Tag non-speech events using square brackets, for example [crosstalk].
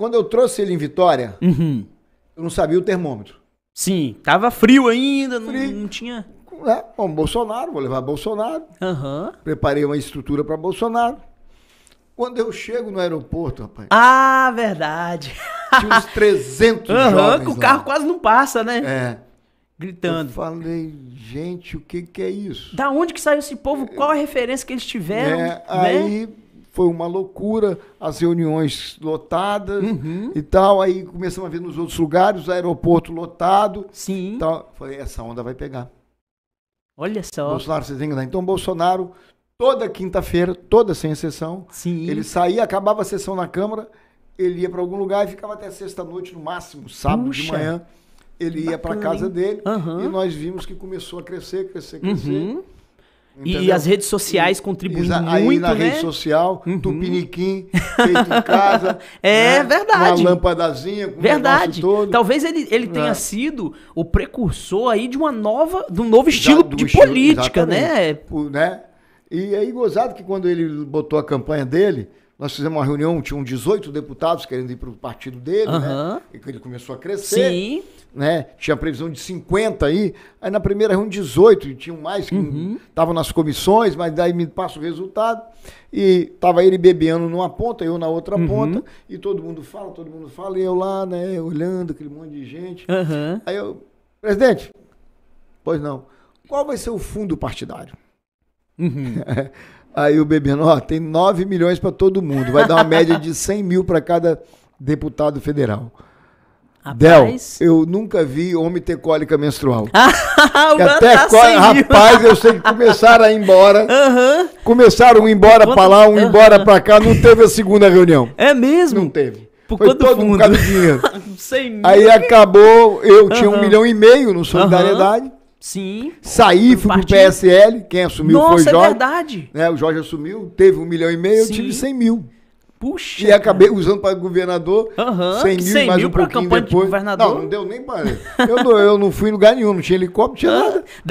Quando eu trouxe ele em Vitória, uhum. eu não sabia o termômetro. Sim, tava frio ainda, frio. Não, não tinha. É, bom, Bolsonaro, vou levar Bolsonaro. Uhum. Preparei uma estrutura para Bolsonaro. Quando eu chego no aeroporto, rapaz. Ah, verdade. Tinha uns 300 [laughs] uhum, jovens. Que o carro lá. quase não passa, né? É. Gritando. Eu falei, gente, o que, que é isso? Da onde que saiu esse povo? Qual a referência que eles tiveram? É, né? Aí foi uma loucura, as reuniões lotadas uhum. e tal. Aí começamos a ver nos outros lugares, o aeroporto lotado. Sim. então Falei, essa onda vai pegar. Olha só. Bolsonaro, você tem que dar. Tá então, Bolsonaro, toda quinta-feira, toda sem exceção, Sim. ele saía, acabava a sessão na Câmara, ele ia para algum lugar e ficava até sexta-noite, no máximo, sábado Puxa. de manhã. Ele Bacana, ia para casa hein? dele uhum. e nós vimos que começou a crescer, crescer, uhum. crescer. Uhum. Entendeu? E as redes sociais e, contribuindo aí muito, na né? rede social, uhum. tupiniquim, [laughs] feito em casa. é né? verdade. Uma lâmpadazinha com Verdade. todo. Talvez ele, ele é. tenha sido o precursor aí de uma nova, de um novo estilo de estilo, política, né? O, né? E é aí gozado que quando ele botou a campanha dele, nós fizemos uma reunião, tinham 18 deputados querendo ir para o partido dele, uhum. né? E ele começou a crescer. Sim. Né? Tinha previsão de 50 aí. Aí na primeira reunião 18, e tinham mais que uhum. estavam uhum. nas comissões, mas daí me passa o resultado. E tava ele bebeando numa ponta, eu na outra uhum. ponta, e todo mundo fala, todo mundo fala, e eu lá, né, olhando aquele monte de gente. Aí eu, presidente, pois não. Qual vai ser o fundo partidário? Uhum. [laughs] Aí o Bebendo, ó, tem 9 milhões para todo mundo. Vai dar uma média de 100 mil para cada deputado federal. Rapaz. Del, eu nunca vi homem ter cólica menstrual. [laughs] até tá rapaz, eu sei que começaram a ir embora. Uhum. Começaram um embora para lá, um uhum. embora para cá. Não teve a segunda reunião. É mesmo? Não teve. Por Foi todo mundo. um de dinheiro. [laughs] Aí acabou, eu tinha um milhão e meio no Solidariedade. Sim. Saí, fui partido. pro PSL, quem assumiu Nossa, foi o Jorge. é verdade. Né, o Jorge assumiu, teve um milhão e meio, Sim. eu tive cem mil. Puxa. E acabei usando para governador uhum, 100 mil, 100 mais mil um pouquinho depois. De governador. Não, não deu nem para. eu, não, eu não fui em lugar nenhum, não tinha helicóptero, não tinha ah, nada.